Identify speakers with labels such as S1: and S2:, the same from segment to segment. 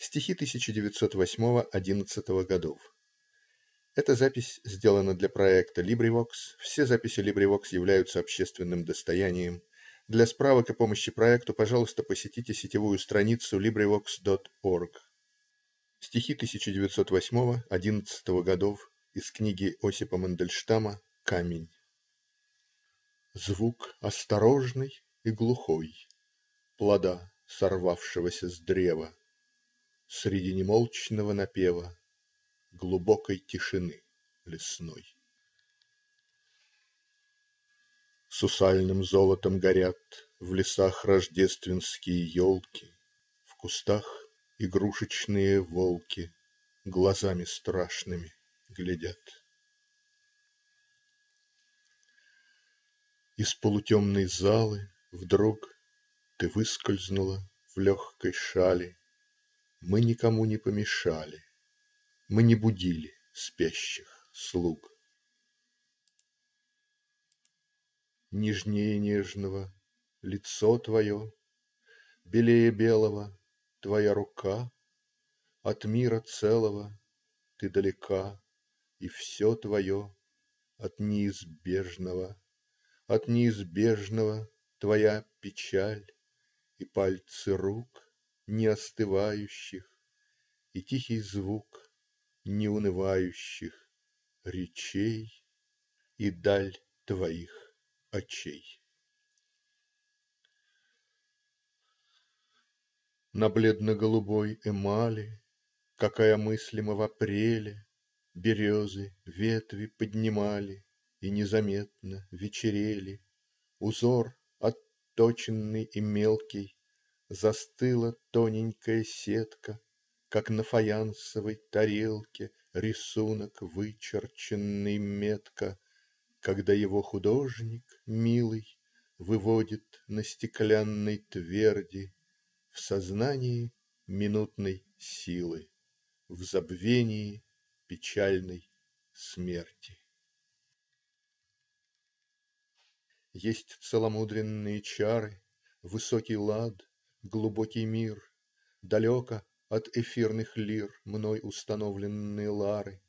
S1: Стихи 1908-11 годов. Эта запись сделана для проекта LibriVox. Все записи LibriVox являются общественным достоянием. Для справок и помощи проекту, пожалуйста, посетите сетевую страницу LibriVox.org. Стихи 1908-11 годов из книги Осипа Мандельштама "Камень". Звук осторожный и глухой Плода, сорвавшегося с древа. Среди немолчного напева, глубокой тишины лесной. Сусальным золотом горят в лесах рождественские елки. В кустах игрушечные волки глазами страшными глядят. Из полутемной залы вдруг ты выскользнула в легкой шали. Мы никому не помешали, мы не будили спящих слуг. Нежнее нежного лицо твое, Белее белого твоя рука, От мира целого ты далека, И все твое от неизбежного. От неизбежного твоя печаль И пальцы рук не остывающих И тихий звук неунывающих речей И даль твоих очей. На бледно-голубой эмали, Какая мыслима в апреле, Березы ветви поднимали И незаметно вечерели. Узор отточенный и мелкий Застыла тоненькая сетка, Как на фаянсовой тарелке Рисунок вычерченный метко, Когда его художник милый Выводит на стеклянной тверди В сознании минутной силы, В забвении печальной смерти. Есть целомудренные чары, Высокий лад Глубокий мир, далеко от эфирных лир Мной установленные лары.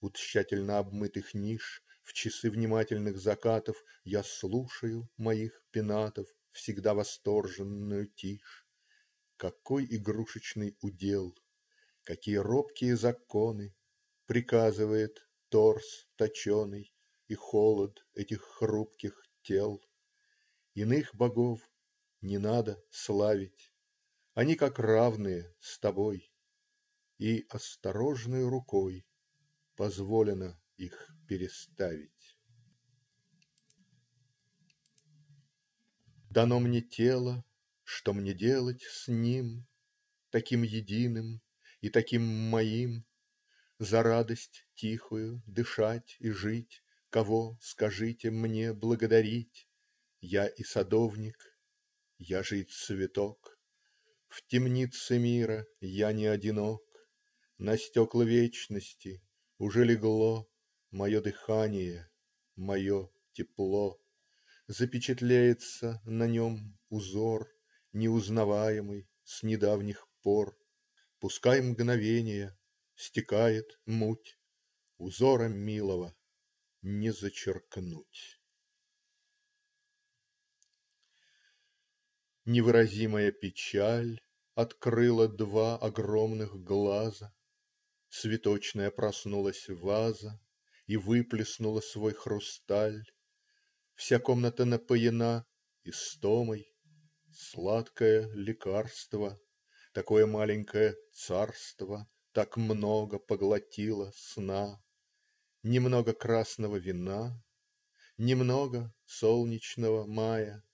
S1: У тщательно обмытых ниш В часы внимательных закатов Я слушаю моих пенатов Всегда восторженную тишь. Какой игрушечный удел! Какие робкие законы! Приказывает торс точеный И холод этих хрупких тел. Иных богов не надо славить, они как равные с тобой, И осторожной рукой позволено их переставить. Дано мне тело, что мне делать с ним, Таким единым и таким моим, За радость тихую дышать и жить Кого, скажите мне, благодарить? Я и садовник я жид цветок, В темнице мира я не одинок, На стекла вечности уже легло Мое дыхание, мое тепло, Запечатлеется на нем узор Неузнаваемый с недавних пор. Пускай мгновение стекает муть, Узора милого не зачеркнуть. Невыразимая печаль Открыла два огромных глаза, Цветочная проснулась ваза И выплеснула свой хрусталь. Вся комната напоена Истомой. Сладкое лекарство. Такое маленькое царство Так много поглотило сна. Немного красного вина. Немного солнечного мая.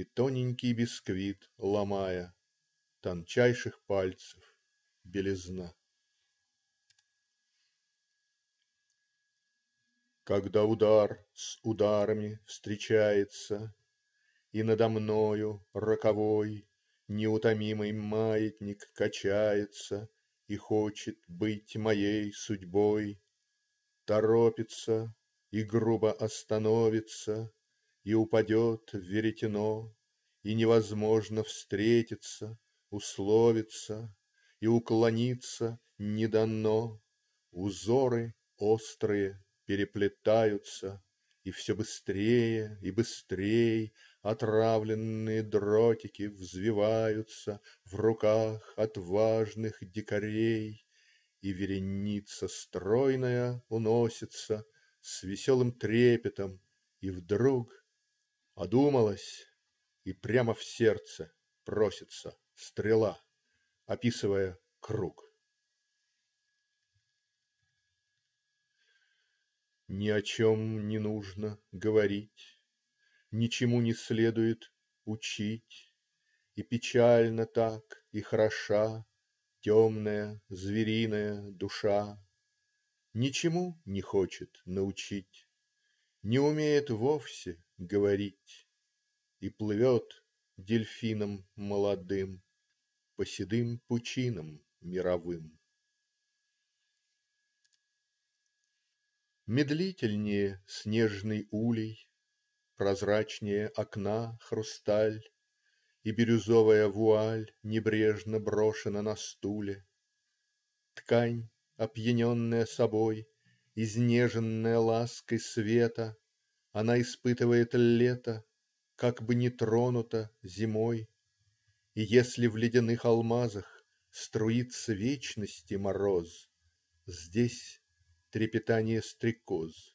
S1: И тоненький бисквит ломая Тончайших пальцев белизна. Когда удар с ударами встречается И надо мною роковой Неутомимый маятник качается И хочет быть моей судьбой, Торопится и грубо остановится. И упадет веретено, и невозможно Встретиться, условиться, и уклониться Не дано. Узоры острые переплетаются. И все быстрее и быстрее Отравленные дротики взвиваются В руках отважных дикарей. И вереница стройная уносится С веселым трепетом, и вдруг. Одумалась и прямо в сердце просится стрела, описывая круг. Ни о чем не нужно говорить, Ничему не следует учить, И печально так и хороша Темная, звериная душа. Ничему не хочет научить, Не умеет вовсе говорить И плывет дельфином молодым По седым пучинам мировым. Медлительнее снежный улей, Прозрачнее окна хрусталь, И бирюзовая вуаль Небрежно брошена на стуле. Ткань, опьяненная собой, Изнеженная лаской света. Она испытывает лето, как бы не тронуто зимой, И если в ледяных алмазах струится вечности мороз, Здесь трепетание стрекоз,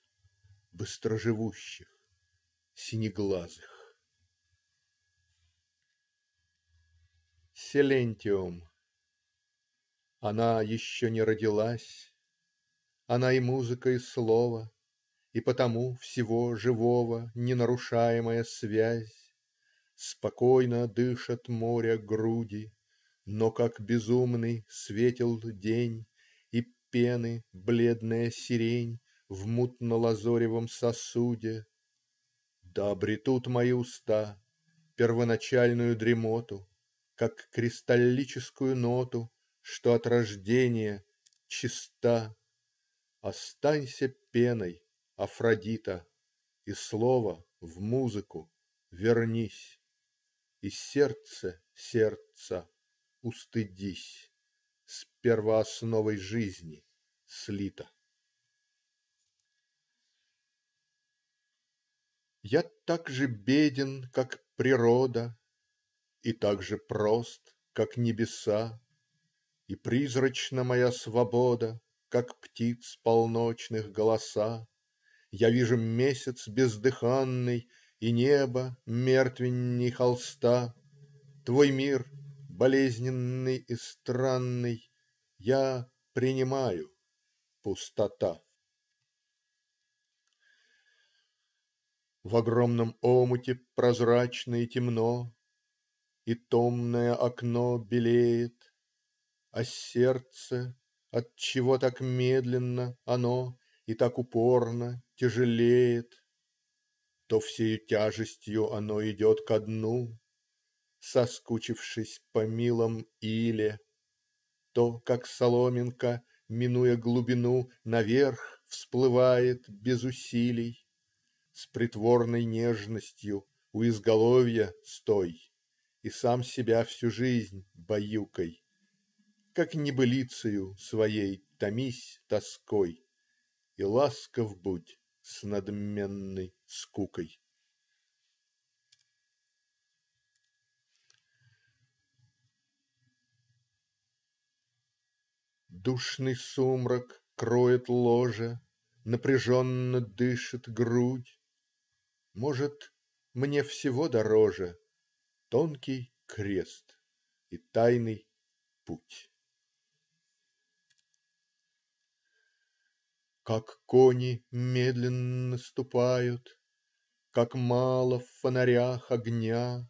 S1: быстроживущих, синеглазых. Селентиум Она еще не родилась. Она и музыка, и слово. И потому всего живого ненарушаемая связь. Спокойно дышат моря груди. Но как безумный светел день. И пены бледная сирень В мутно-лазоревом сосуде. Да обретут мои уста Первоначальную дремоту. Как кристаллическую ноту Что от рождения чиста. Останься пеной. Афродита, и слово в музыку вернись, И сердце сердца устыдись, С первоосновой жизни слита. Я так же беден, как природа, И так же прост, как небеса, И призрачна моя свобода, Как птиц полночных голоса. Я вижу месяц бездыханный И небо мертвенней холста. Твой мир болезненный и странный Я принимаю пустота. В огромном омуте прозрачно и темно. И томное окно белеет. А сердце от чего так медленно оно? и так упорно тяжелеет, То всею тяжестью оно идет ко дну, Соскучившись по милом иле, То, как соломинка, минуя глубину, Наверх всплывает без усилий, С притворной нежностью у изголовья стой И сам себя всю жизнь баюкай, Как небылицею своей томись тоской. И ласков будь с надменной скукой. Душный сумрак кроет ложе, Напряженно дышит грудь. Может, мне всего дороже Тонкий крест и тайный путь. Как кони медленно ступают, Как мало в фонарях огня.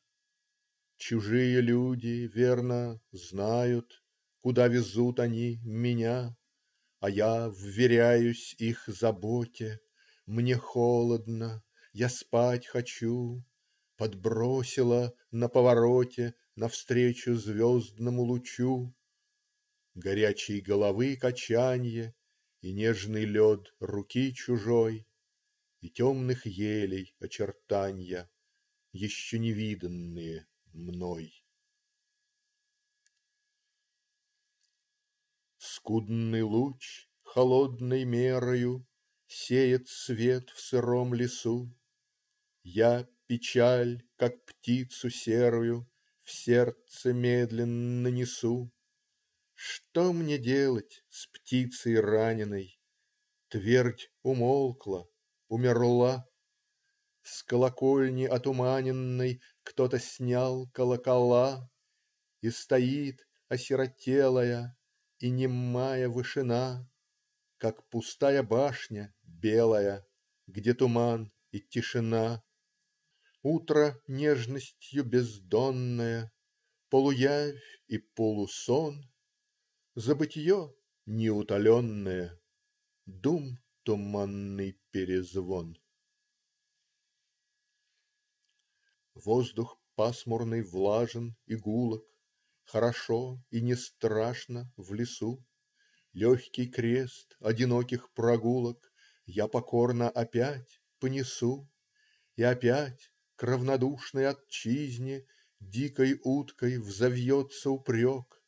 S1: Чужие люди, верно, знают, Куда везут они меня. А я вверяюсь их заботе. Мне холодно, я спать хочу. Подбросила на повороте Навстречу звездному лучу. Горячей головы качанье. И нежный лед руки чужой, И темных елей очертания Еще не виданные мной. Скудный луч холодной мерою Сеет свет в сыром лесу. Я печаль, как птицу серую, В сердце медленно несу. Что мне делать с птицей раненой? Твердь умолкла, умерла. С колокольни отуманенной Кто-то снял колокола. И стоит осиротелая И немая вышина. Как пустая башня белая Где туман и тишина. Утро нежностью бездонное. Полуявь и полусон. Забытье неутоленное, Дум туманный перезвон. Воздух пасмурный, влажен и гулок. Хорошо и не страшно в лесу. Легкий крест одиноких прогулок Я покорно опять понесу. И опять к равнодушной отчизне Дикой уткой взовьется упрек.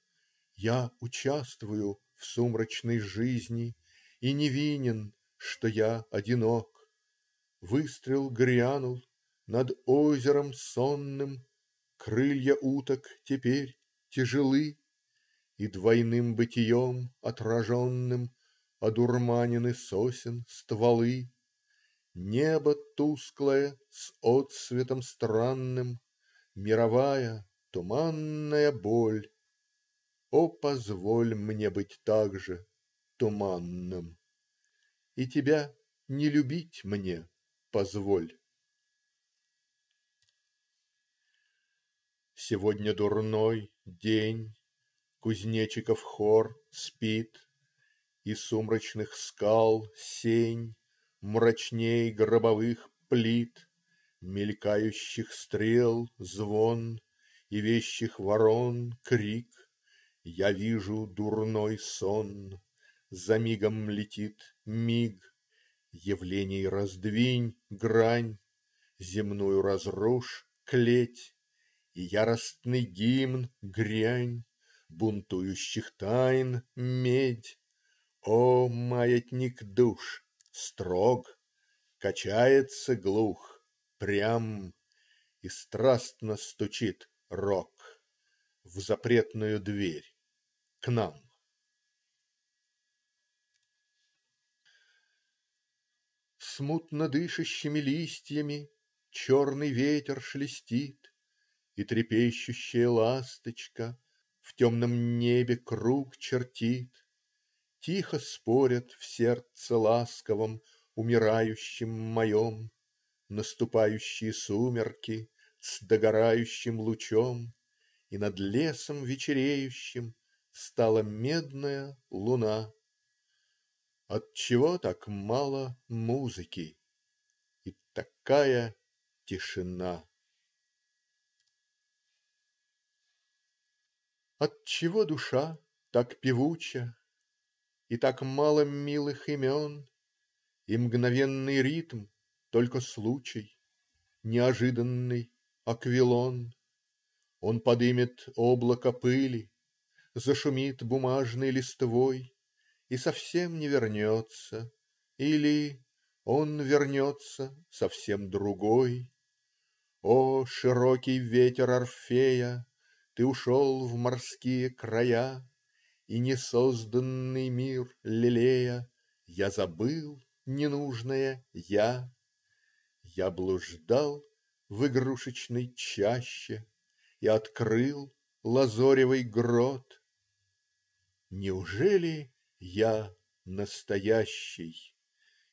S1: Я участвую в сумрачной жизни И невинен, что я одинок. Выстрел грянул. Над озером сонным Крылья уток теперь тяжелы И двойным бытием отраженным Одурманены сосен стволы. Небо тусклое с отсветом странным. Мировая, туманная боль о, позволь мне быть также туманным И тебя не любить мне позволь. Сегодня дурной день. Кузнечиков хор спит. И сумрачных скал сень Мрачней гробовых плит, Мелькающих стрел звон И вещих ворон крик. Я вижу дурной сон, За мигом летит миг, Явлений раздвинь грань, Земную разрушь клеть, И яростный гимн грянь Бунтующих тайн медь. О, маятник душ, строг, Качается глух, прям, И страстно стучит рок В запретную дверь. К нам Смутно дышащими листьями Черный ветер шелестит, И трепещущая ласточка В темном небе круг чертит. Тихо спорят в сердце ласковом Умирающем моем Наступающие сумерки С догорающим лучом. И над лесом вечереющим. Стала медная луна, Отчего так мало музыки И такая тишина? Отчего душа так певуча И так мало милых имен, И мгновенный ритм только случай, Неожиданный аквилон? Он подымет облако пыли Зашумит бумажной листвой И совсем не вернется. Или. он вернется совсем другой. О, широкий ветер Орфея! Ты ушел в морские края. И несозданный мир лелея Я забыл ненужное "я". Я блуждал в игрушечной чаще И открыл лазоревый грот. Неужели я настоящий?"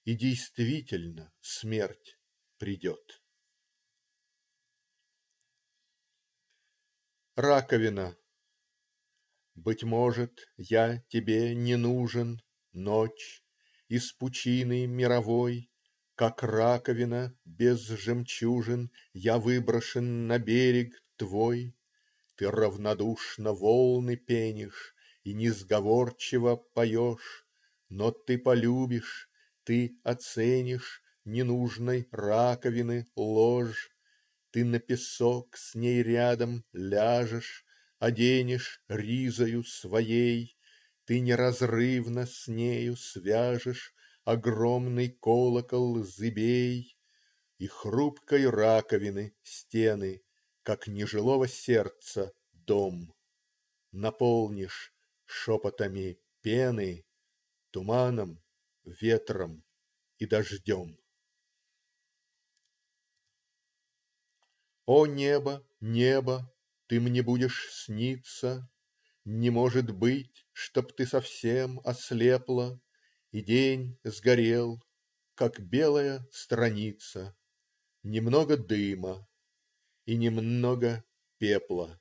S1: И действительно смерть придет. Раковина Быть может, я тебе не нужен, Ночь, из пучины мировой, Как раковина без жемчужин, Я выброшен на берег твой. Ты равнодушно волны пенишь. И несговорчиво поешь, Но ты полюбишь, ты оценишь Ненужной раковины ложь. Ты на песок с ней рядом ляжешь, Оденешь ризою своей. Ты неразрывно с нею свяжешь Огромный колокол зыбей. И хрупкой раковины стены, Как нежилого сердца дом, Наполнишь шепотами пены, туманом, ветром и дождем. О небо, небо, ты мне будешь сниться, Не может быть, чтоб ты совсем ослепла, И день сгорел, как белая страница, Немного дыма и немного пепла.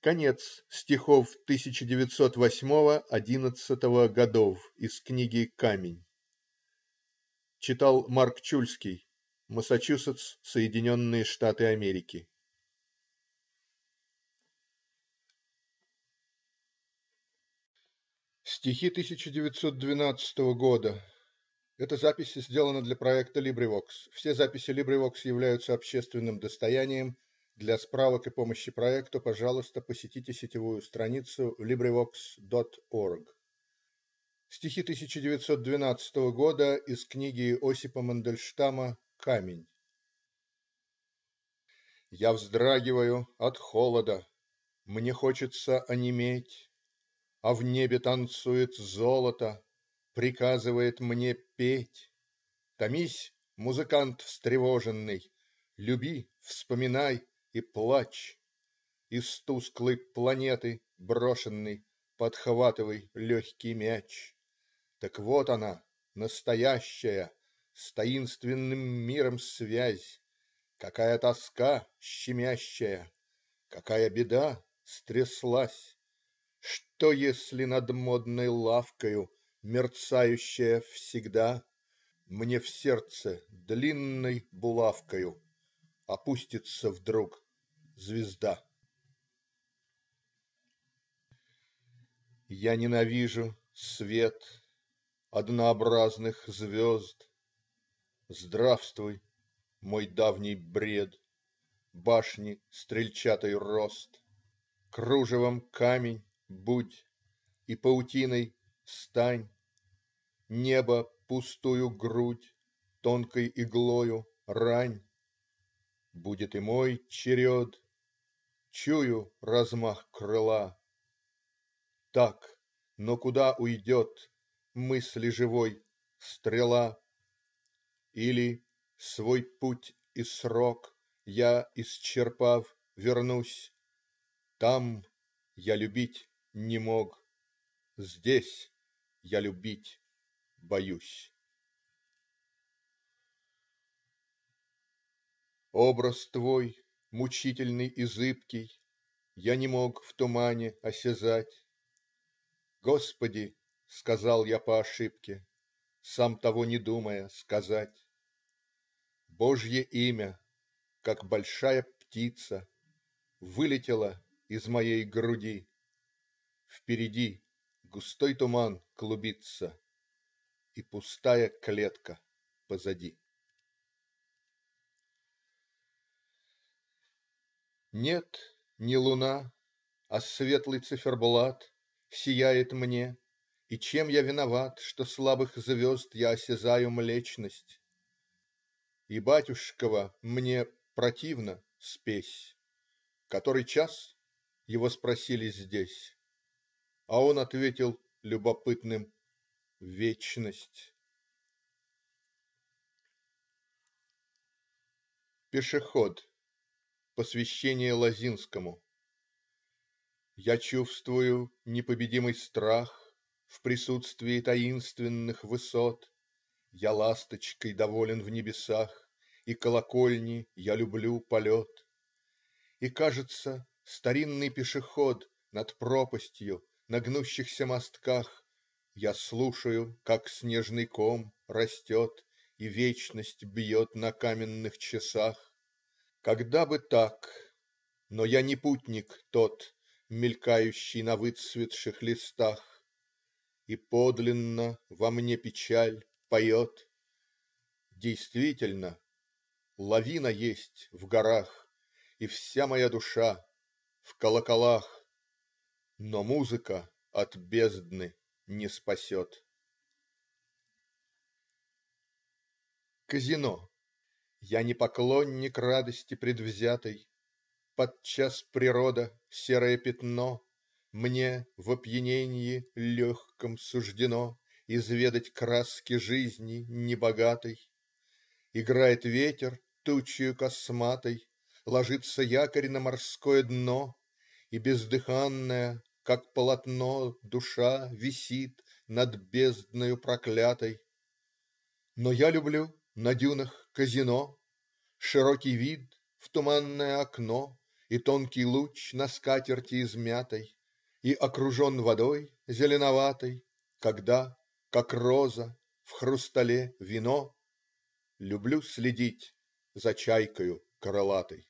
S1: Конец стихов 1908-11 годов из книги "Камень". Читал Марк Чульский, Массачусетс, Соединенные Штаты Америки. Стихи 1912 года. Эта запись сделана для проекта LibriVox. Все записи LibriVox являются общественным достоянием. Для справок и помощи проекту, пожалуйста, посетите сетевую страницу LibriVox.org. Стихи 1912 года из книги Осипа Мандельштама "Камень". Я вздрагиваю от холода. Мне хочется онеметь. А в небе танцует золото. Приказывает мне петь. Томись, музыкант встревоженный. Люби, вспоминай. И плач Из тусклой планеты брошенный Подхватывай легкий мяч. Так вот она, настоящая, С таинственным миром связь. Какая тоска щемящая. Какая беда стряслась! Что, если над модной лавкою Мерцающая всегда Мне в сердце длинной булавкою Опустится вдруг Звезда Я ненавижу свет Однообразных звезд. Здравствуй, мой давний бред! Башни стрельчатый рост. Кружевом камень будь И паутиной стань. Небо пустую грудь Тонкой иглою рань. Будет и мой черед. Чую размах крыла Так, но куда уйдет Мысли живой стрела? Или свой путь и срок Я, исчерпав, вернусь? Там я любить не мог, Здесь я любить боюсь. Образ твой. Мучительный и зыбкий Я не мог в тумане осязать. Господи! сказал я по ошибке. Сам того не думая сказать. Божье имя, как большая птица, Вылетело из моей груди. Впереди густой туман клубится. И пустая клетка позади. Нет, не луна, а светлый циферблат Сияет мне, и чем я виноват, Что слабых звезд я осязаю млечность? И, батюшкова, мне противно спесь. "Который час?" его спросили здесь. А он ответил любопытным: "Вечность". Пешеход. Посвящение Лозинскому Я чувствую непобедимый страх В присутствии таинственных высот. Я ласточкой доволен в небесах. И колокольни я люблю полет. И кажется, старинный пешеход Над пропастью на гнущихся мостках. Я слушаю, как снежный ком растет И вечность бьет на каменных часах. Когда бы так, но я не путник тот, Мелькающий на выцветших листах, И подлинно во мне печаль поет. Действительно, лавина есть в горах, И вся моя душа в колоколах, Но музыка от бездны не спасет. Казино. Я не поклонник радости предвзятой. Подчас природа серое пятно. Мне в опьянении легком суждено Изведать краски жизни небогатой. Играет ветер тучью косматой. Ложится якорь на морское дно. И бездыханная, как полотно, Душа висит над бездною проклятой. Но я люблю на дюнах казино, Широкий вид в туманное окно И тонкий луч на скатерти измятой, И окружен водой зеленоватой, Когда, как роза, в хрустале вино. Люблю следить за чайкою крылатой.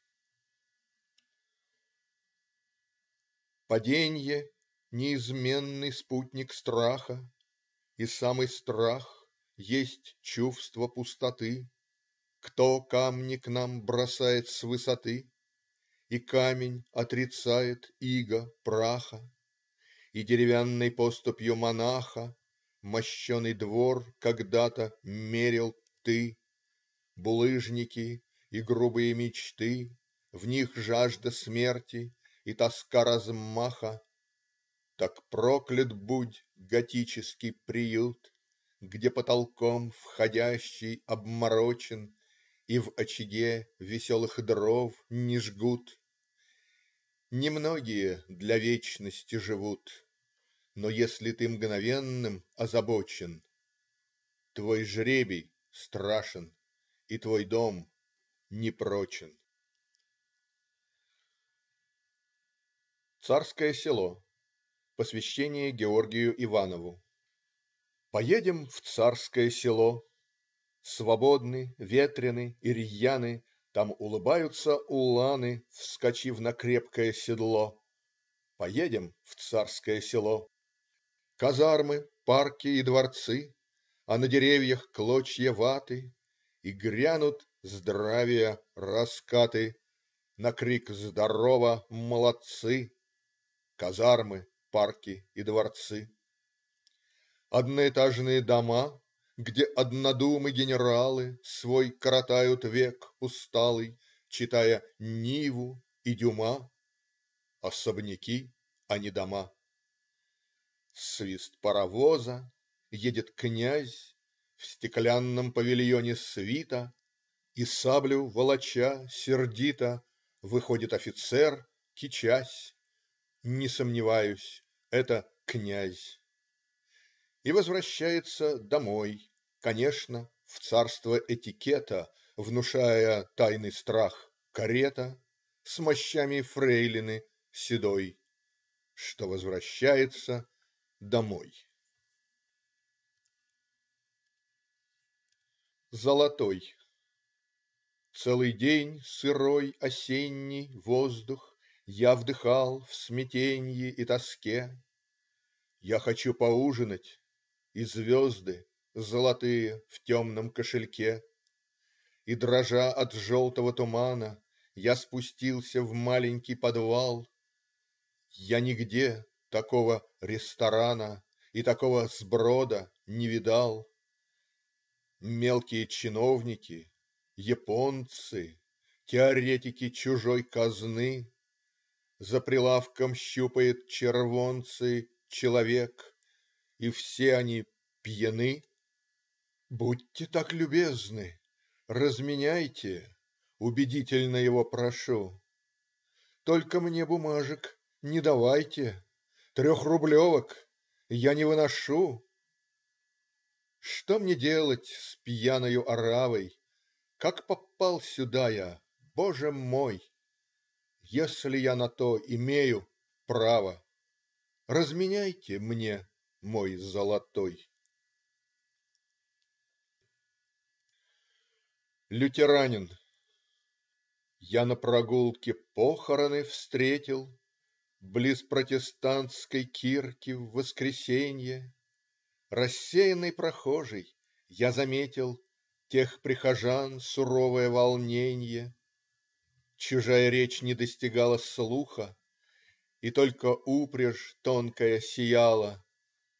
S1: Паденье неизменный спутник страха. И самый страх есть чувство пустоты. Кто камни к нам бросает с высоты, И камень отрицает иго праха, И деревянной поступью монаха Мощеный двор когда-то мерил ты. Булыжники и грубые мечты, В них жажда смерти и тоска размаха. Так проклят будь готический приют, Где потолком входящий обморочен. И в очаге веселых дров не жгут. Немногие для вечности живут. Но если ты мгновенным озабочен. Твой жребий страшен и твой дом непрочен. Царское Село Посвящение Георгию Иванову Поедем в Царское Село. Свободны, ветрены и рьяны Там улыбаются уланы, Вскочив на крепкое седло. Поедем в Царское Село. Казармы, парки и дворцы, А на деревьях клочья ваты. И грянут "Здравия" раскаты На крик "Здорово, молодцы!" Казармы, парки и дворцы. Одноэтажные дома. Где однодумы генералы Свой коротают век усталый, Читая "Ниву" и Дюма. Особняки, а не дома. Свист паровоза. Едет князь. В стеклянном павильоне свита. И саблю волоча сердито Выходит офицер, кичась. Не сомневаюсь: это князь. И возвращается домой. Конечно, в царство этикета, внушая тайный страх, карета с мощами фрейлины, седой, что возвращается домой. Золотой Целый день сырой осенний воздух Я вдыхал в смятеньи и тоске. Я хочу поужинать и звезды золотые в темном кошельке. И, дрожа от желтого тумана, я спустился в маленький подвал. Я нигде такого "ресторана" и такого сброда не видал. Мелкие чиновники, японцы, теоретики чужой казны. За прилавком щупает червонцы человек. И все они пьяны. "Будьте так любезны, разменяйте,- убедительно его прошу,- только мне бумажек не давайте, трехрублевок я не выношу". Что мне делать с пьяною оравой? Как попал сюда я? Боже мой! Если я на то имею право. Разменяйте мне мой золотой. Лютеранин Я на прогулке похороны встретил Близ протестантской кирки в воскресенье. Рассеянный прохожий, я заметил Тех прихожан суровое волненье. Чужая речь не достигала слуха. И только упряжь тонкая сияла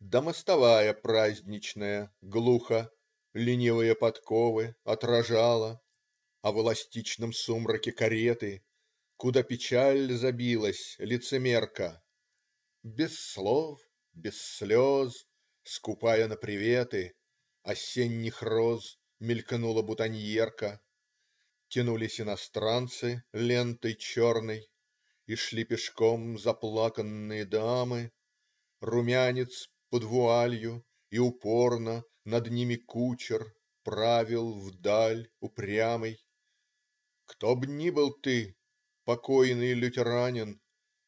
S1: Да мостовая праздничная глухо. Ленивые подковы отражало А в эластичном сумраке кареты Куда печаль забилась лицемерка. Без слов, без слез, скупая на приветы Осенних роз мелькнула бутоньерка. Тянулись иностранцы лентой черной. И шли пешком заплаканные дамы. Румянец под вуалью и упорно над ними кучер правил вдаль упрямый: "Кто б ни был ты, покойный лютеранин,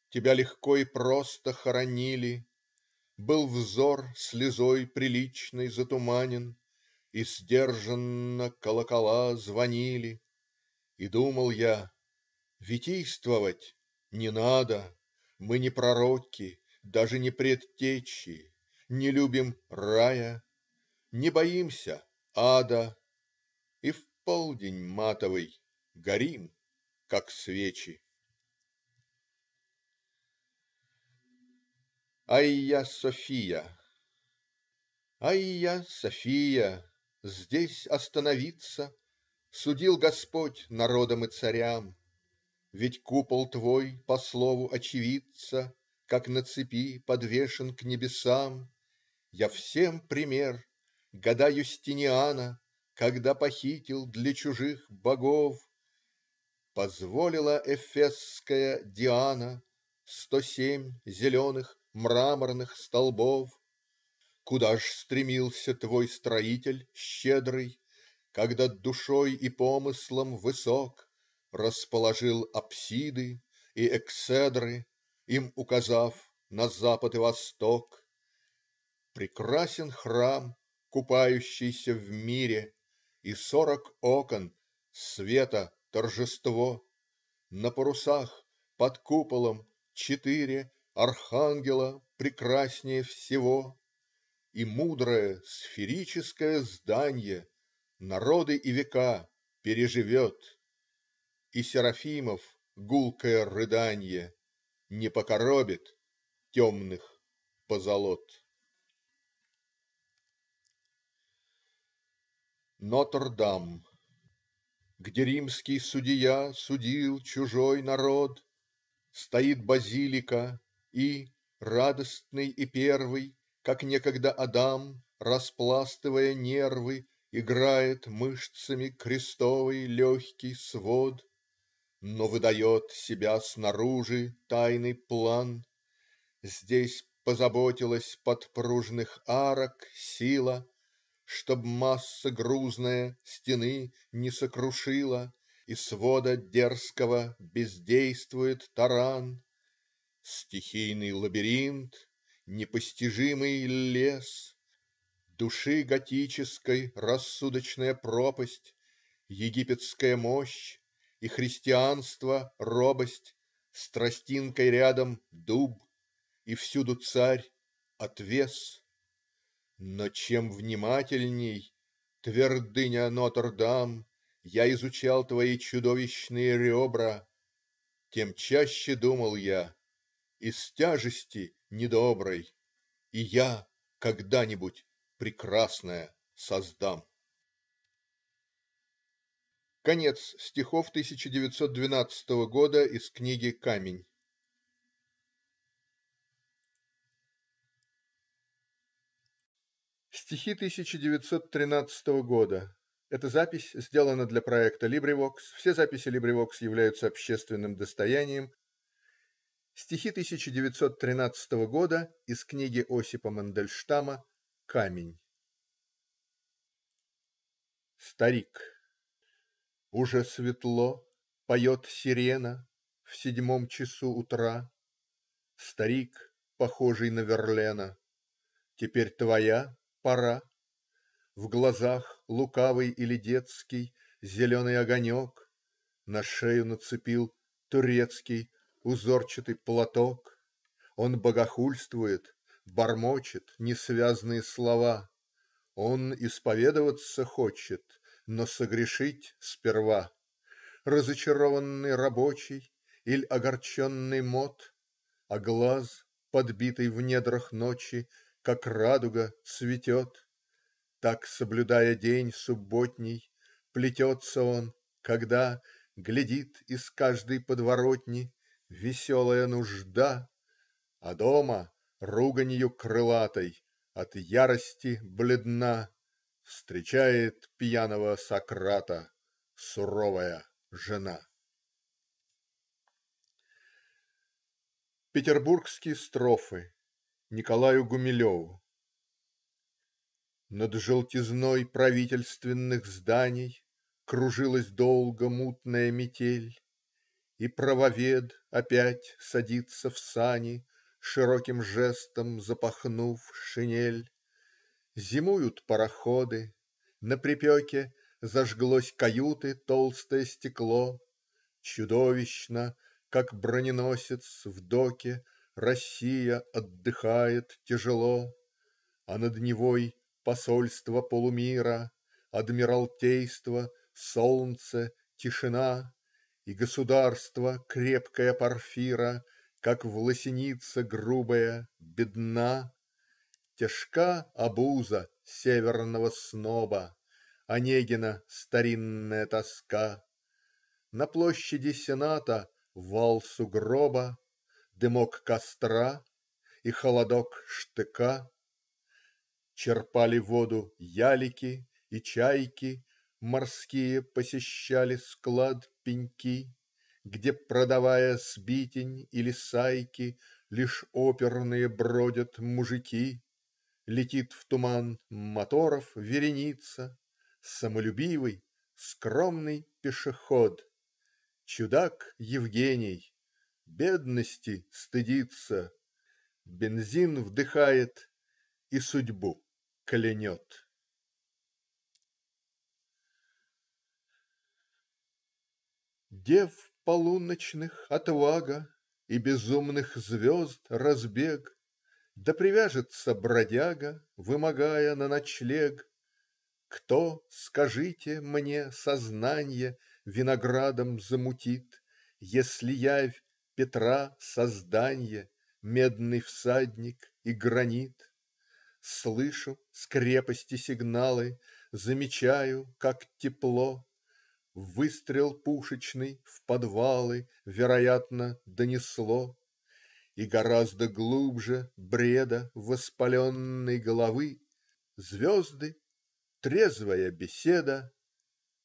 S1: Тебя легко и просто хоронили, Был взор слезой приличной затуманен, И сдержанно колокола звонили. И думал я: витийствовать не надо. Мы не пророки, даже не предтечи. Не любим рая. Не боимся ада и в полдень матовый Горим, как свечи. Айя София Айя София, здесь остановиться Судил Господь народам и царям, Ведь купол твой, по слову очевидца, Как на цепи подвешен к небесам. Я всем пример. Года Юстиниана, когда похитил для чужих богов. Позволила эфесская Диана Сто семь зеленых мраморных столбов. Куда ж стремился твой строитель щедрый Когда душой и помыслом высок Расположил апсиды и экседры Им указав на запад и восток? Прекрасен храм купающийся в мире, И сорок окон света торжество, На парусах под куполом четыре Архангела прекраснее всего, И мудрое сферическое здание Народы и века переживет, И серафимов гулкое рыданье Не покоробит темных позолот. Нотр-Дам Где римский судья судил чужой народ, Стоит базилика и, радостный и первый, Как некогда Адам, распластывая нервы, Играет мышцами крестовый легкий свод, Но выдает себя снаружи тайный план. Здесь позаботилась подпружных арок сила. Чтоб масса грузная стены не сокрушила И свода дерзкого бездействует таран. Стихийный лабиринт, непостижимый лес. Души готической рассудочная пропасть. Египетская мощь и христианство робость. С тростинкой рядом дуб и всюду царь отвес. Но чем внимательней, твердыня Нотр-Дам, я изучал твои чудовищные ребра, тем чаще думал я: из тяжести недоброй и я когда-нибудь прекрасное создам. Конец стихов 1912 года из книги "Камень". Стихи 1913 года. Эта запись сделана для проекта "Либревокс". Все записи "Либревокс" являются общественным достоянием. Стихи 1913 года из книги Осипа Мандельштама "Камень". Старик Уже светло. Поет сирена в седьмом часу утра. Старик, похожий на Верлена. Теперь твоя пора, В глазах лукавый или детский Зеленый огонек, На шею нацепил турецкий Узорчатый платок. Он богохульствует. Бормочет несвязные слова. Он исповедоваться хочет. Но согрешить сперва. Разочарованный рабочий или огорченный мод. А глаз, подбитый в недрах ночи. Как радуга цветет, Так, соблюдая день субботний, Плетется он, когда Глядит из каждой подворотни Веселая нужда, А дома руганью крылатой От ярости бледна Встречает пьяного Сократа Суровая жена. Петербургские строфы. Николаю Гумилеву Над желтизной правительственных зданий Кружилась долго мутная метель, И правовед опять садится в сани, Широким жестом запахнув шинель. Зимуют пароходы. На припеке Зажглось каюты толстое стекло. Чудовищно, как броненосец в доке. Россия отдыхает тяжело, А над Невой посольство полумира, Адмиралтейство, солнце, тишина И государство, крепкая парфира, Как власяница грубая, бедна. Тяжка обуза северного сноба, Онегина старинная тоска. На площади Сената вал сугроба. Дымок костра и холодок штыка. Черпали воду ялики и чайки. Морские посещали склад, пеньки. Где, продавая сбитень или сайки. Лишь оперные бродят мужики. Летит в туман моторов вереница. Самолюбивый, скромный пешеход. Чудак Евгений. Бедности стыдится, бензин вдыхает и судьбу клянет. Дев полуночных отвага И безумных звезд разбег, Да привяжется бродяга, Вымогая на ночлег. Кто, скажите мне, сознание Виноградом замутит, Если явь Петра созданье медный всадник и гранит. Слышу с крепости сигналы. Замечаю, как тепло. Выстрел пушечный в подвалы Вероятно, донесло. И гораздо глубже бреда воспаленной головы Звезды, трезвая беседа.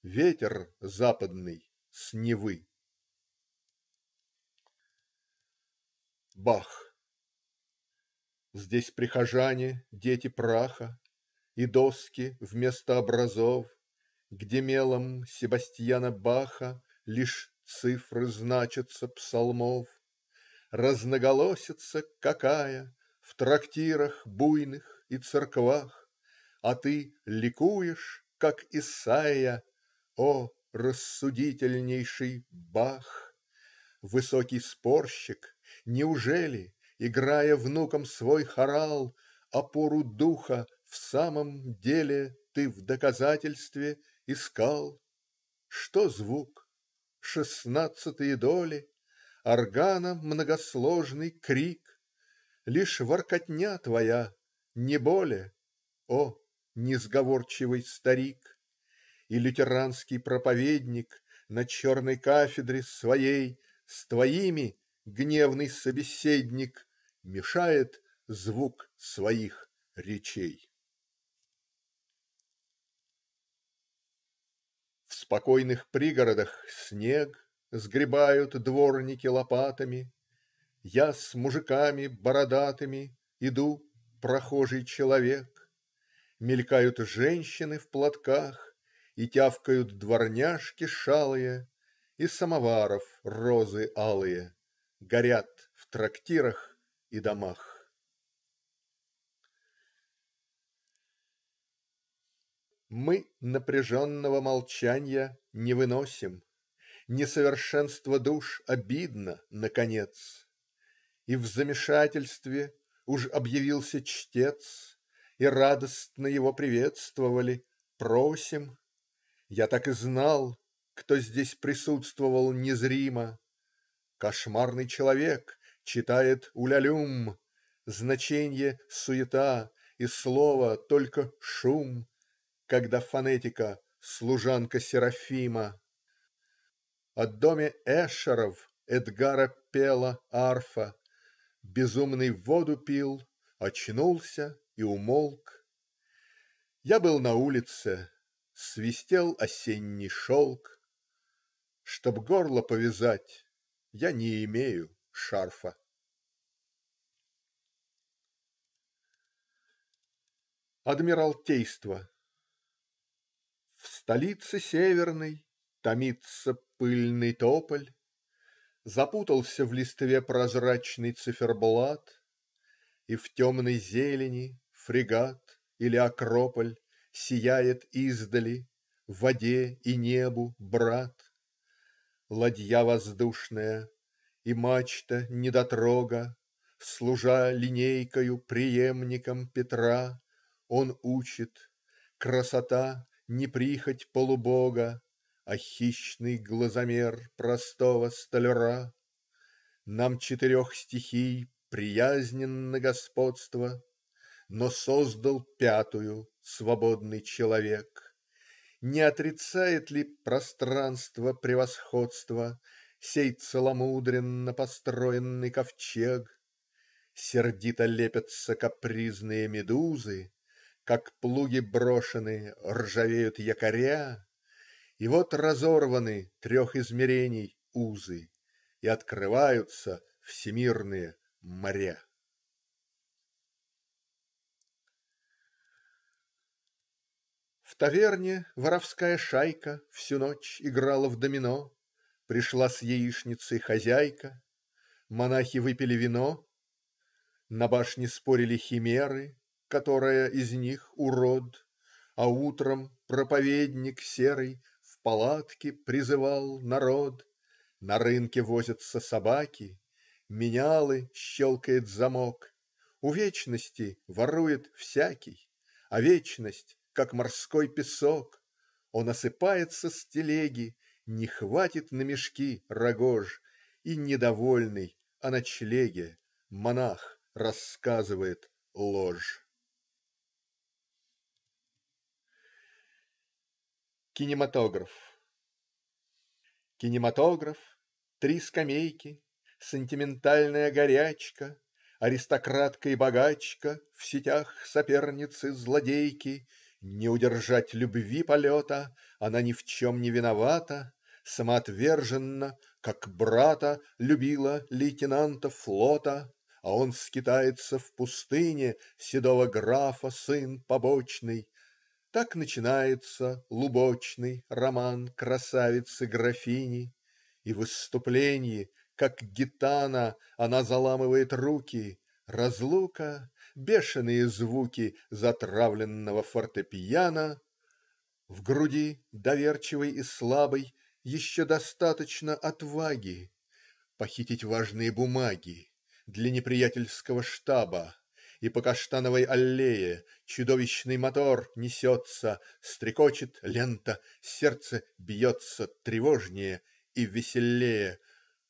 S1: Ветер западный с Невы. Бах!" Здесь прихожане дети праха И доски вместо образов, Где мелом Себастьяна Баха Лишь цифры значатся псалмов. Разноголосица какая В трактирах буйных и церквах! А ты ликуешь, как Исаия, О, рассудительнейший Бах! Высокий спорщик Неужели, играя внуком свой хорал, Опору духа в самом деле ты в доказательстве искал? Что звук? шестнадцатые доли? Органа многосложный крик? Лишь воркотня твоя, не боле. О, несговорчивый старик! И лютеранский проповедник На черной кафедре своей С твоими Гневный собеседник мешает звук своих речей. В спокойных пригородах снег сгребают дворники лопатами. Я с мужиками бородатыми Иду, прохожий человек. Мелькают женщины в платках И тявкают дворняжки шалые, И самоваров розы алые горят в трактирах и домах. Мы напряженного молчания не выносим. Несовершенство душ обидно, наконец. И в замешательстве уж объявился чтец, И радостно его приветствовали: просим. Я так и знал, кто здесь присутствовал незримо. Кошмарный человек читает "Улялюм". Значенье суета. И слова только шум. Когда фонетика служанка Серафима. О доме Эшеров Эдгара пела арфа. Безумный воду пил. Очнулся и умолк. Я был на улице. Свистел осенний шелк. Чтоб горло повязать. Я не имею шарфа. Адмиралтейство В столице северной Томится пыльный тополь, Запутался в листве прозрачный циферблат, И в темной зелени фрегат или акрополь Сияет издали, в воде и небу брат. Ладья воздушная и мачта недотрога, Служа линейкою преемником Петра, Он учит: красота не прихоть полубога, А хищный глазомер простого столяра. Нам четырех стихий приязненно господство, Но создал пятую свободный человек. Не отрицает ли пространство превосходства Сей целомудренно построенный ковчег? Сердито лепятся капризные медузы. Как плуги брошены, ржавеют якоря. И вот разорваны трех измерений узы И открываются всемирные моря. В таверне воровская шайка всю ночь играла в домино. Пришла с яичницей хозяйка. Монахи выпили вино. На башне спорили химеры, которая из них урод. А утром проповедник серый в палатке призывал народ. На рынке возятся собаки. Менялы щелкает замок. У вечности ворует всякий. А вечность как морской песок, он осыпается с телеги, не хватит на мешки рогож, и недовольный о ночлеге монах рассказывает ложь. Кинематограф Кинематограф, три скамейки, сентиментальная горячка, аристократка и богачка в сетях соперницы-злодейки. Не удержать любви полета, Она ни в чем не виновата, Самоотверженно, как брата, Любила лейтенанта флота, А он скитается в пустыне, Седого графа сын побочный. Так начинается лубочный роман красавицы-графини, и в исступленьи, как гитана, она заламывает руки. Разлука бешеные звуки затравленного фортепиано. В груди, доверчивой и слабой, еще достаточно отваги. Похитить важные бумаги. Для неприятельского штаба. И по Каштановой аллее чудовищный мотор несется. Стрекочет лента. Сердце бьется тревожнее и веселее.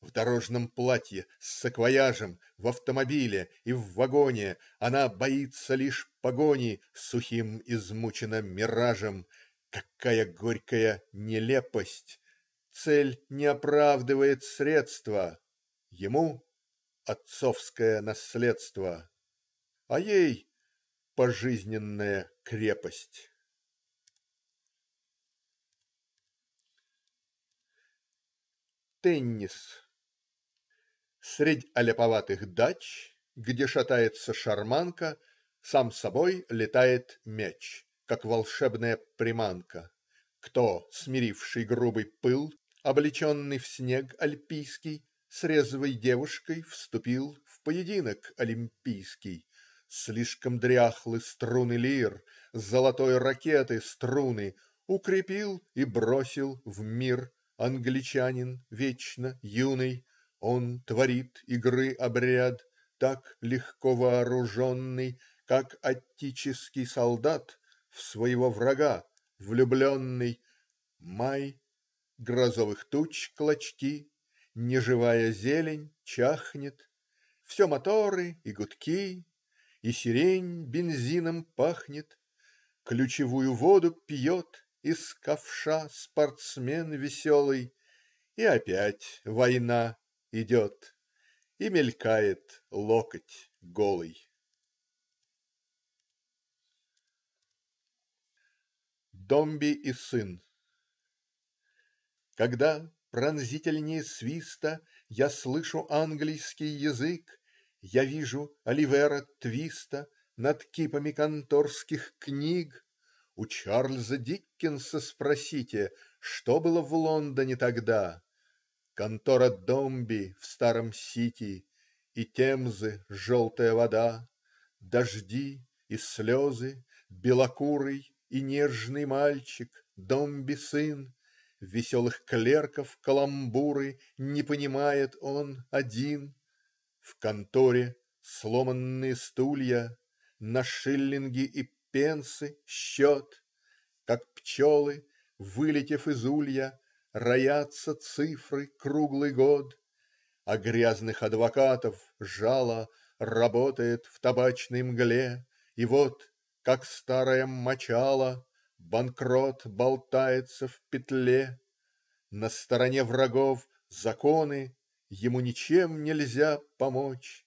S1: В дорожном платье, с саквояжем, в автомобиле и в вагоне она боится лишь погони сухим измучена миражем. Какая горькая нелепость! Цель не оправдывает средства. Ему отцовское наследство. А ей пожизненная крепость. Теннис. Средь аляповатых дач, Где шатается шарманка, Сам собой летает мяч, Как волшебная приманка. Кто, смиривший грубый пыл, Облеченный в снег альпийский, С резвой девушкой вступил В поединок олимпийский. Слишком дряхлы струны лир, Золотой ракеты струны Укрепил и бросил в мир Англичанин, вечно юный. Он творит игры обряд, так легко вооруженный, Как аттический солдат в своего врага влюбленный. Май. Грозовых туч клочки. Неживая зелень чахнет. Все моторы и гудки. И сирень бензином пахнет. Ключевую воду пьет из ковша спортсмен веселый. И опять война. Идет и мелькает локоть голый. Домби и сын Когда пронзительнее свиста Я слышу английский язык, Я вижу Оливера Твиста Над кипами конторских книг. У Чарльза Диккенса спросите, Что было в Лондоне тогда? Контора Домби в старом сити И Темзы желтая вода, Дожди и слезы, белокурый И нежный мальчик, Домби сын, Веселых клерков каламбуры Не понимает он один. В конторе сломанные стулья, На шиллинги и пенсы счет. Как пчелы, вылетев из улья. Роятся цифры круглый год, А грязных адвокатов жало Работает в табачной мгле. И вот, как старое мочало, Банкрот болтается в петле. На стороне врагов законы Ему ничем нельзя помочь.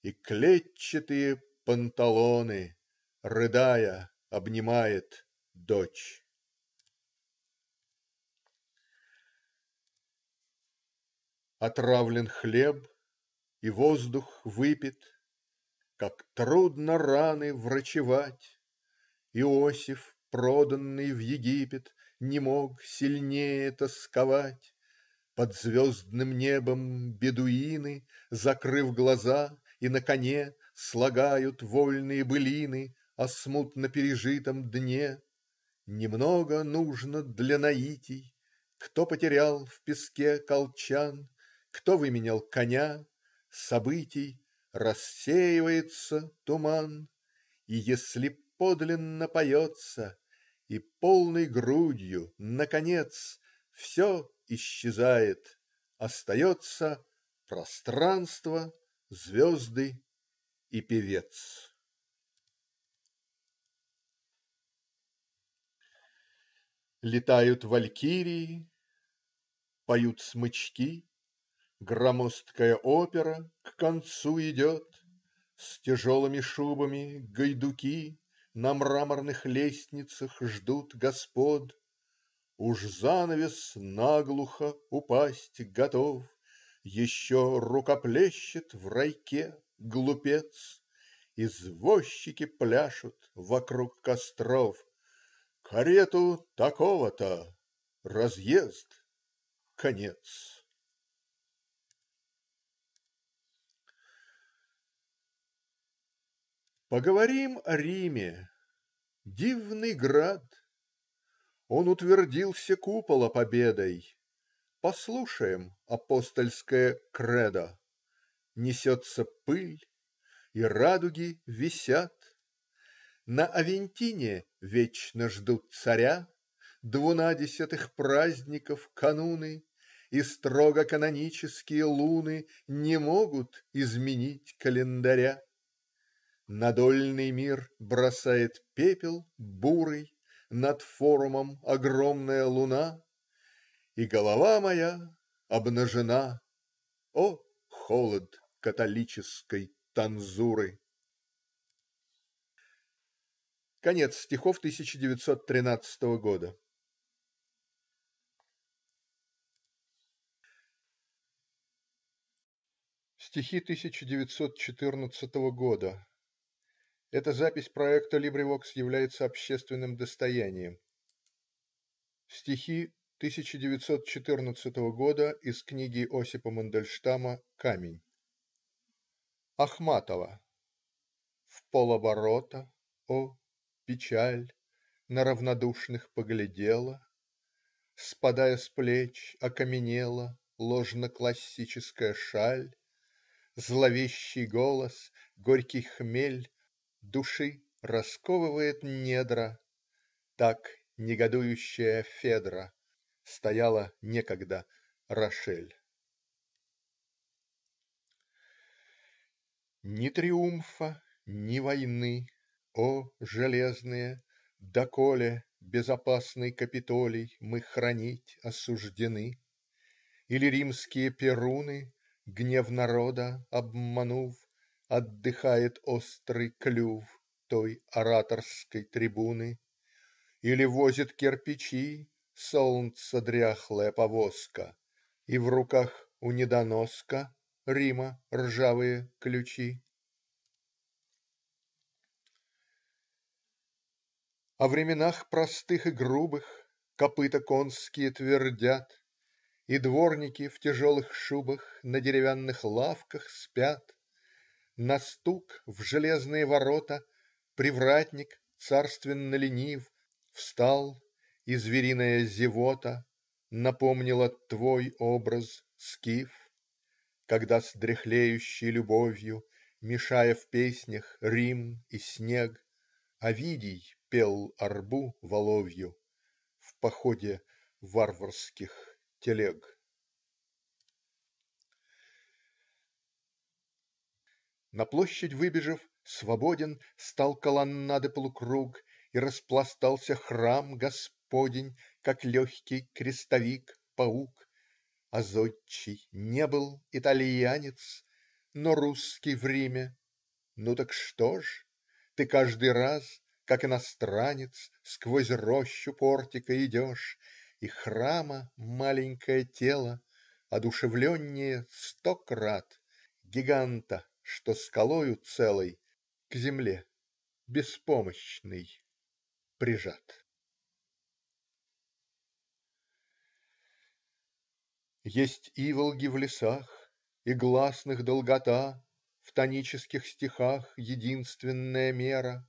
S1: И клетчатые панталоны, Рыдая, обнимает дочь. Отравлен хлеб, и воздух выпит, Как трудно раны врачевать! Иосиф, проданный в Египет, Не мог сильнее тосковать. Под звездным небом бедуины Закрыв глаза и на коне Слагают вольные былины О смутно пережитом дне. Немного нужно для наитий. Кто потерял в песке колчан кто выменял коня, событий, рассеивается туман, И если подлинно поется, и полной грудью, наконец, Все исчезает, остается пространство, звезды и певец. Летают валькирии, поют смычки. Громоздкая опера к концу идет. С тяжелыми шубами гайдуки На мраморных лестницах ждут господ. Уж занавес наглухо упасть готов. Еще рукоплещет в райке глупец. Извозчики пляшут вокруг костров. "Карету такого-то! Разъезд! Конец". Поговорим о Риме. Дивный град. Он утвердился купола победой. Послушаем апостольское кредо. Несется пыль. И радуги висят. На Авентине вечно ждут царя. Двунадесятых праздников кануны И строго-канонические луны Не могут изменить календаря. Надольный мир бросает пепел бурый, Над форумом огромная луна, И голова моя обнажена. О, холод католической танзуры! Конец стихов 1913 года. Стихи 1914 года. Эта запись проекта "Либревокс" является общественным достоянием. Стихи 1914 года из книги Осипа Мандельштама "Камень". Ахматова В Вполоборота, о, печаль, На равнодушных поглядела, Спадая с плеч, окаменела Ложно-классическая шаль. Зловещий голос, горький хмель. Души расковывает недра Так негодующая Федра Стояла некогда Рашель. Ни триумфа, ни войны. О, железные! доколе Безопасный Капитолий Мы хранить осуждены? Или римские Перуны Гнев народа обманув Отдыхает острый клюв той ораторской трибуны. Или возит кирпичи солнца дряхлая повозка. И в руках у недоноска Рима ржавые ключи. О временах простых и грубых Копыта конские твердят. И дворники в тяжелых шубах На деревянных лавках спят. На стук в железные ворота Привратник, царственно-ленив, Встал, и звериная зевота Напомнила твой образ, скиф, Когда с дряхлеющей любовью, Мешая в песнях Рим и снег, Овидий пел арбу воловью В походе варварских телег. На площадь выбежав, свободен Стал колоннады полукруг, И распластался храм господень, Как легкий крестовик-паук. А зодчий не был итальянец, Но русский в Риме. Ну, так что ж? Ты каждый раз, как иностранец, Сквозь рощу портика идешь, И храма маленькое тело Одушевленнее сто крат Гиганта что скалою целой к земле беспомощный прижат. Есть иволги в лесах и гласных долгота В тонических стихах единственная мера,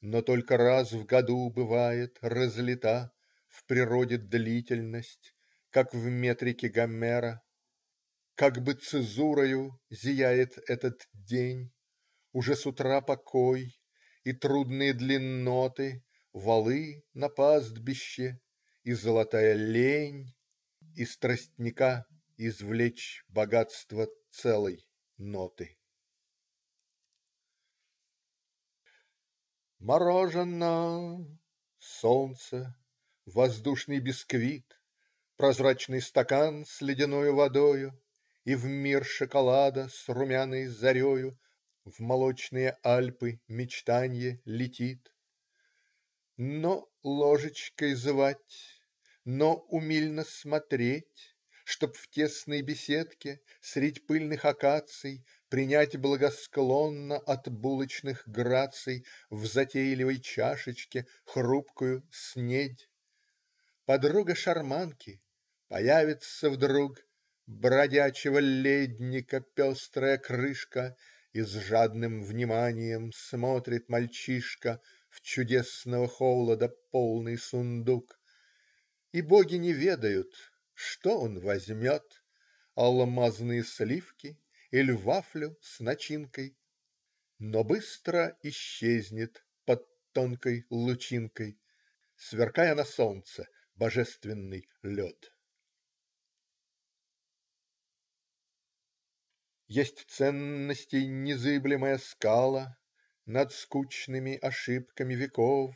S1: Но только раз в году бывает разлита В природе длительность, как в метрике Гомера. Как бы цезурою зияет этот день. Уже с утра покой. И трудные длинноты. Валы на пастбище. И золотая лень. Из тростника извлечь богатство целой ноты. Мороженое. Солнце. Воздушный бисквит. Прозрачный стакан с ледяной водою. И в мир шоколада с румяной зарею В молочные Альпы мечтанье летит. Но ложечкой звать, но умильно смотреть. Чтоб в тесной беседке средь пыльных акаций Принять благосклонно от булочных граций В затейливой чашечке хрупкую снедь. Подруга шарманки. Появится вдруг. Бродячего ледника пестрая крышка И с жадным вниманием смотрит мальчишка В чудесного холода полный сундук. И боги не ведают, что он возьмет Алмазные сливки или вафлю с начинкой Но быстро исчезнет под тонкой лучинкой, Сверкая на солнце божественный лед. Есть ценностей незыблемая скала Над скучными ошибками веков.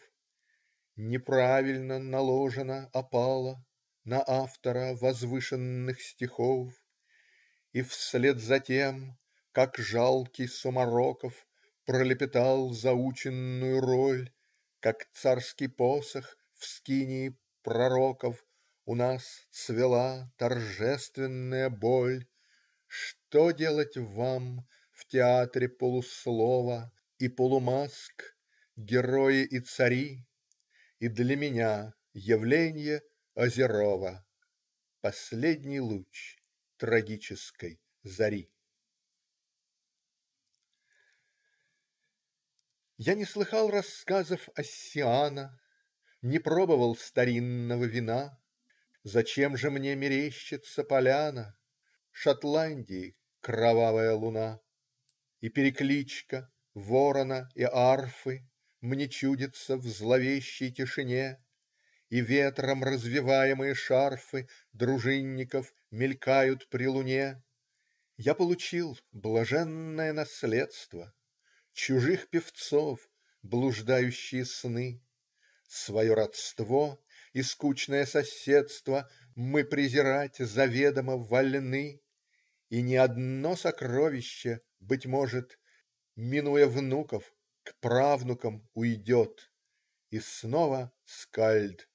S1: Неправильно наложена опала На автора возвышенных стихов. И вслед за тем, как жалкий Сумароков Пролепетал заученную роль. Как царский посох в скинии пророков У нас цвела торжественная боль. Что делать вам в театре полуслова и полумаск, герои и цари? И для меня явление Озерова. Последний луч трагической зари. Я не слыхал рассказов о Оссиана. Не пробовал старинного вина. Зачем же мне мерещится поляна? Шотландии кровавая луна И перекличка ворона и арфы Мне чудится в зловещей тишине, И ветром развиваемые шарфы Дружинников мелькают при луне. Я получил блаженное наследство: Чужих певцов, блуждающие сны. Свое родство и скучное соседство Мы презирать заведомо вольны. И ни одно сокровище, быть может, минуя внуков, к правнукам уйдет и снова скальд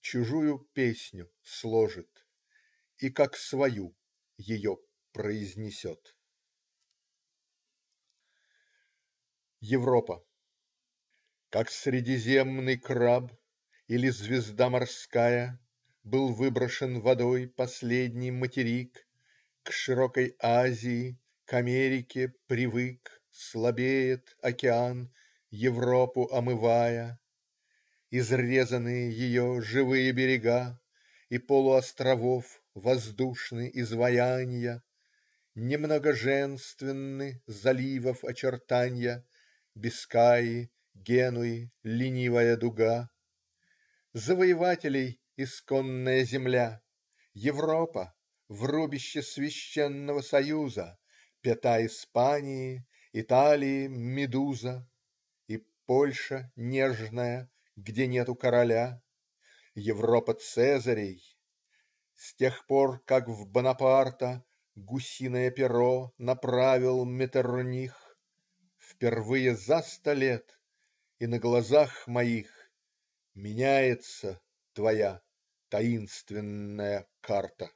S1: чужую песню сложит и как свою ее произнесет. Европа Как средиземный краб или звезда морская Был выброшен водой последний материк к широкой Азии, к Америке привык, Слабеет океан, Европу омывая. Изрезаны ее живые берега И полуостровов воздушны изваянья. Немного женственны заливов очертанья Бискаи, Генуи ленивая дуга. Завоевателей исконная земля. Европа в рубище священного союза Пята Испании, Италии медуза И Польша нежная, где нету короля, Европа Цезарей. С тех пор, как в Бонапарта Гусиное перо направил Меттерних, Впервые за сто лет и на глазах моих Меняется твоя таинственная карта.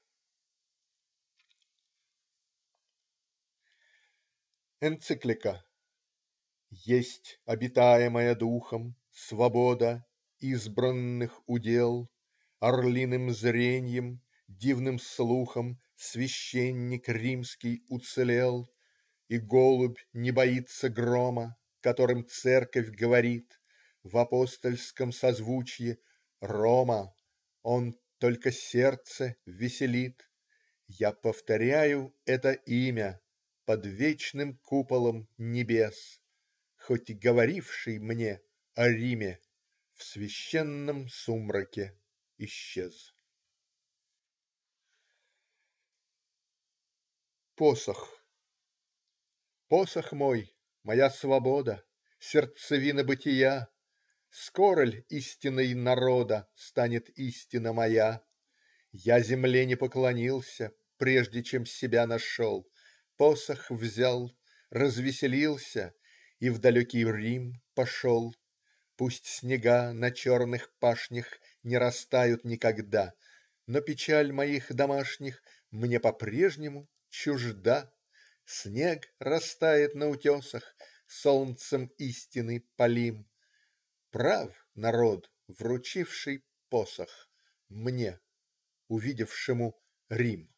S1: Энциклика Есть обитаемая Духом свобода Избранных удел, орлиным зреньем, Дивным слухом священник римский уцелел, И голубь не боится грома, которым Церковь говорит В апостольском созвучье: "Рома", он только сердце веселит. Я повторяю это имя. Под вечным куполом небес Хоть и говоривший мне о Риме В священном сумраке исчез. Посох Посох мой моя свобода, Сердцевина бытия, Скоро ль истиной народа Станет истина моя? Я земле не поклонился, Прежде чем себя нашел. Посох взял, развеселился И в далекий Рим пошел. Пусть снега на черных пашнях Не растают никогда Но печаль моих домашних Мне по-прежнему чужда. Снег растает на утесах Солнцем истины полим. Прав народ, вручивший посох Мне, увидевшему Рим.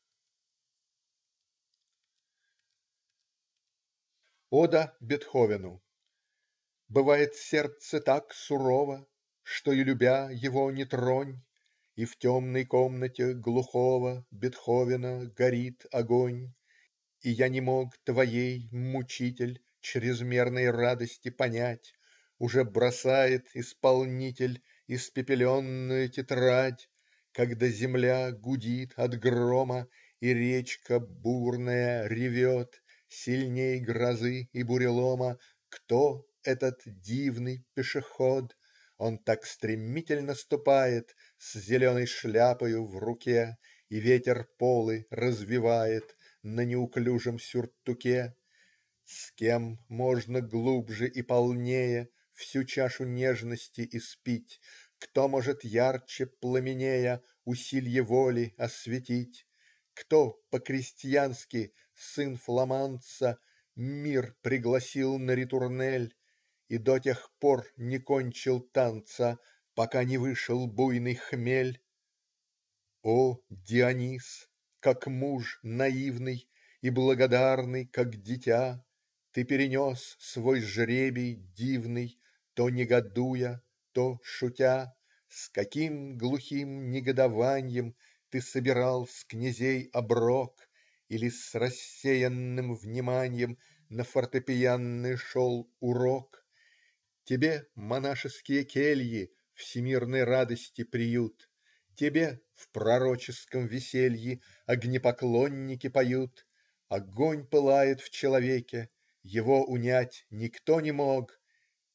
S1: Ода Бетховену Бывает сердце так сурово, Что и любя, его не тронь, И в темной комнате глухого Бетховена горит огонь, И я не мог твоей, мучитель, Чрезмерной радости понять, Уже бросает исполнитель Испепеленную тетрадь, Когда земля гудит от грома И речка бурная ревет. Сильней грозы и бурелома Кто этот дивный пешеход? Он так стремительно ступает С зеленой шляпою в руке, И ветер полы развивает На неуклюжем сюртуке. С кем можно глубже и полнее Всю чашу нежности испить? Кто может ярче пламенея Усилье воли осветить? Кто по-крестьянски сын фламандца, мир пригласил на ритурнель И до тех пор не кончил танца, пока не вышел буйный хмель. О, Дионис, как муж наивный и благодарный, как дитя, Ты перенес свой жребий дивный, то негодуя, то шутя. С каким глухим негодованием ты собирал с князей оброк! Или с рассеянным вниманием На фортепианный шел урок. Тебе монашеские кельи Всемирной радости приют. Тебе в пророческом веселье Огнепоклонники поют. Огонь пылает в человеке. Его унять никто не мог.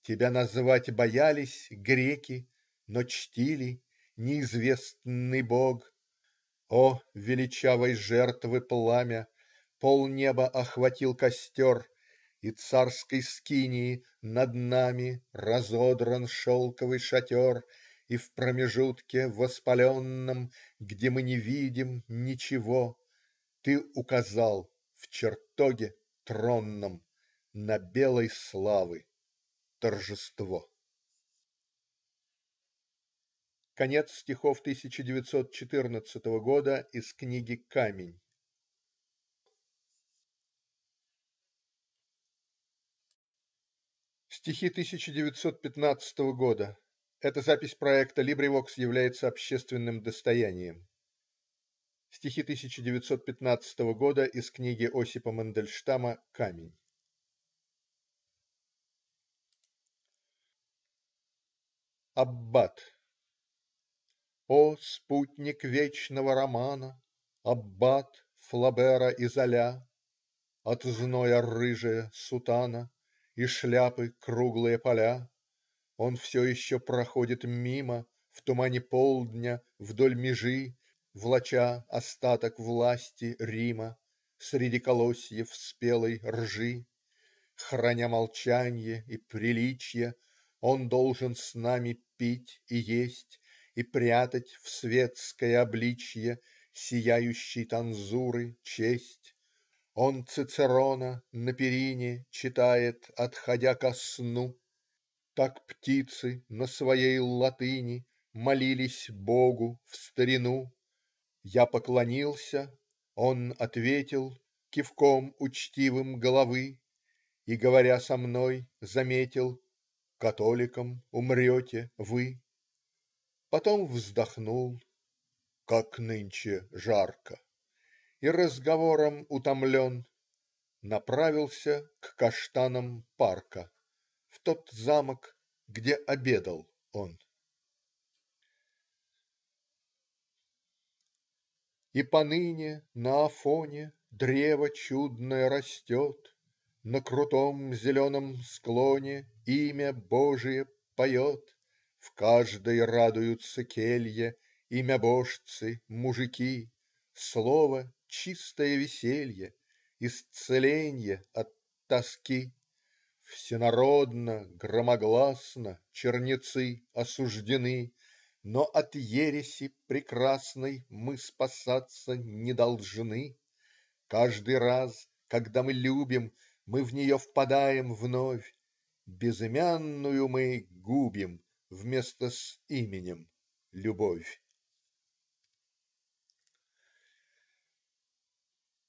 S1: Тебя назвать боялись греки. Но чтили неизвестный Бог. О, величавой жертвы пламя! Полнеба охватил костер. И царской скинии над нами Разодран шелковый шатер. И в промежутке воспаленном. Где мы не видим ничего. Ты указал в чертоге тронном На белой славы торжество. Конец стихов 1914 года из книги "Камень". Стихи 1915 года. Эта запись проекта "Либревокс" является общественным достоянием. Стихи 1915 года из книги Осипа Мандельштама "Камень". Аббат. О, спутник вечного романа, Аббат Флобера и Золя, От зноя рыжая сутана И шляпы круглые поля. Он все еще проходит мимо В тумане полдня, вдоль межи, Влача остаток власти Рима Среди колосьев спелой ржи. Храня молчание и приличие, Он должен с нами пить и есть и прятать в светское обличье Сияющей танзуры честь. Он Цицерона на перине Читает, отходя ко сну. Так птицы на своей латыни Молились Богу в старину. Я поклонился. Он ответил Кивком учтивым головы. И, говоря со мной, заметил: Католиком умрете вы. Потом вздохнул "Как нынче жарко!" и разговором утомлен, направился к каштанам парка, в тот замок, где обедал он. И поныне на Афоне древо чудное растет. На крутом зеленом склоне Имя Божие поет. В каждой радуются келье Имябожцы, мужики. Слово чистое веселье. исцеление от тоски. Всенародно, громогласно Чернецы осуждены. Но от ереси прекрасной Мы спасаться не должны. Каждый раз, когда мы любим. Мы в нее впадаем вновь. Безымянную мы губим. Вместо с именем любовь.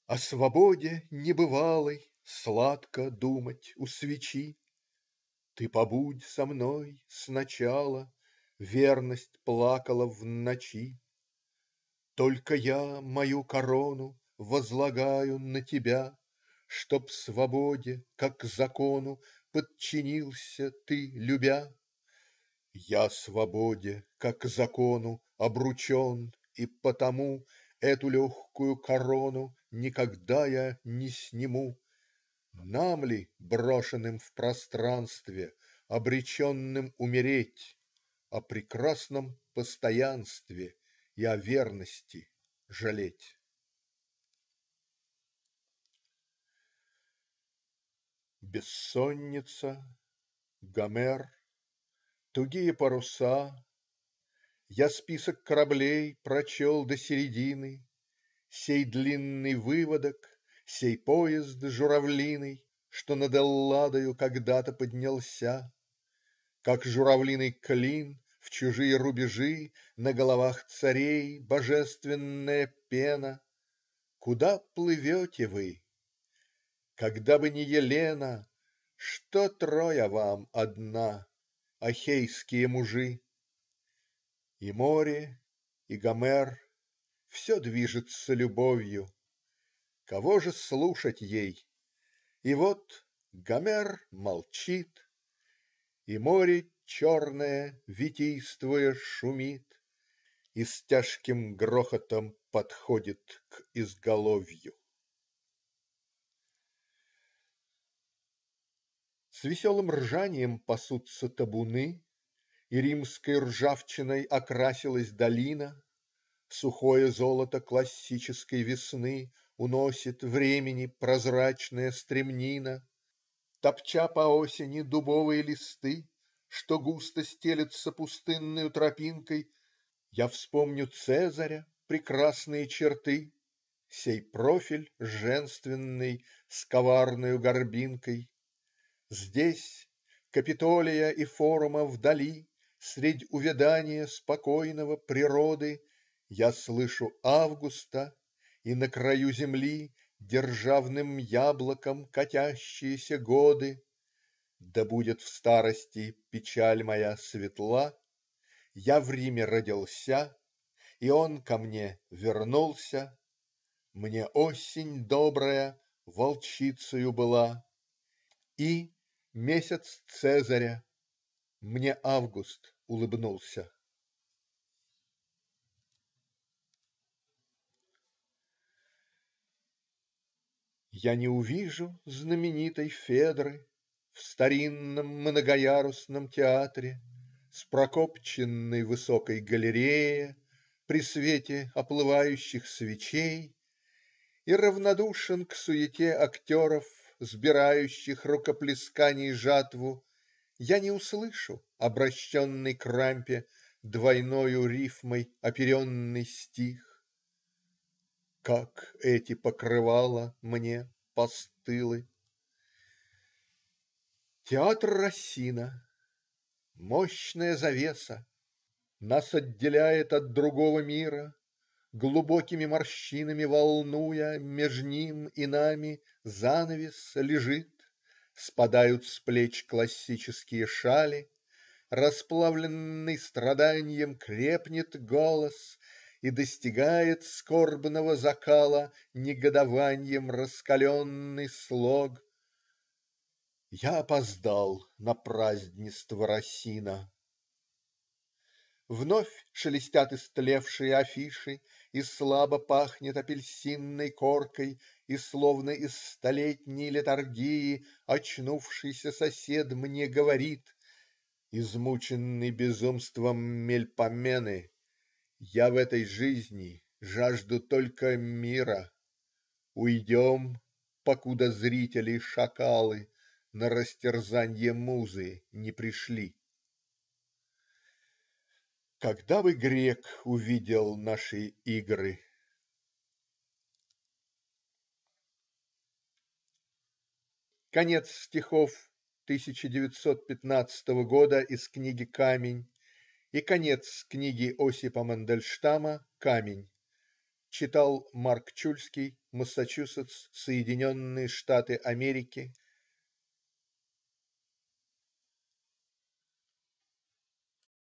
S1: О свободе небывалой Сладко думать у свечи. Ты побудь со мной сначала. Верность плакала в ночи. Только я мою корону Возлагаю на тебя. Чтоб свободе, как закону, Подчинился ты любя. Я свободе, как закону, обручен, и потому Эту легкую корону никогда я не сниму. Нам ли, брошенным в пространстве, обреченным умереть. О прекрасном постоянстве и о верности жалеть? Бессонница, Гомер. Тугие паруса Я список кораблей прочел до середины, Сей длинный выводок, сей поезд журавлиный, Что над Элладою когда-то поднялся, Как журавлиный клин в чужие рубежи На головах царей божественная пена. Куда плывете вы? Когда бы не Елена, Что Троя вам одна? Ахейские мужи И море, и Гомер все движется любовью. Кого же слушать ей? И вот Гомер молчит. И море черное, витийствуя, шумит. И с тяжким грохотом подходит к изголовью. С веселым ржанием пасутся табуны, И римской ржавчиной окрасилась долина. Сухое золото классической весны Уносит времени прозрачная стремнина. Топча по осени дубовые листы Что густо стелются пустынною тропинкой. Я вспомню Цезаря, прекрасные черты. Сей профиль женственный с коварной горбинкой. Здесь Капитолия и Форума вдали, Средь увяданья спокойного природы, Я слышу Августа и на краю земли Державным яблоком катящиеся годы. Да будет в старости печаль моя светла. Я в Риме родился, и он ко мне вернулся. Мне осень добрая волчицею была. И. Месяц Цезаря Мне август улыбнулся. Я не увижу знаменитой Федры В старинном многоярусном театре С прокопченной высокой галерее При свете оплывающих свечей И равнодушен к суете актеров сбирающих рукоплесканий жатву, я не услышу обращенный к рампе двойною рифмой оперенный стих: Как эти покрывала мне постылы. Театр Расина. Мощная завеса. Нас отделяет от другого мира. Глубокими морщинами волнуя, меж ним и нами занавес лежит. Спадают с плеч классические шали. Расплавленный страданием крепнет голос И достигает скорбного закала негодованием раскаленный слог. Я опоздал на празднество росина Вновь шелестят истлевшие афиши. И слабо пахнет апельсинной коркой, И словно из столетней летаргии Очнувшийся сосед мне говорит, Измученный безумством Мельпомены: "Я в этой жизни жажду только мира. Уйдем, покуда зрители-шакалы На растерзанье Музы не пришли". Когда бы грек увидел наши игры? Конец стихов 1915 года из книги "Камень" и конец книги Осипа Мандельштама "Камень" читал Марк Чульский. Массачусетс. Соединенные Штаты Америки.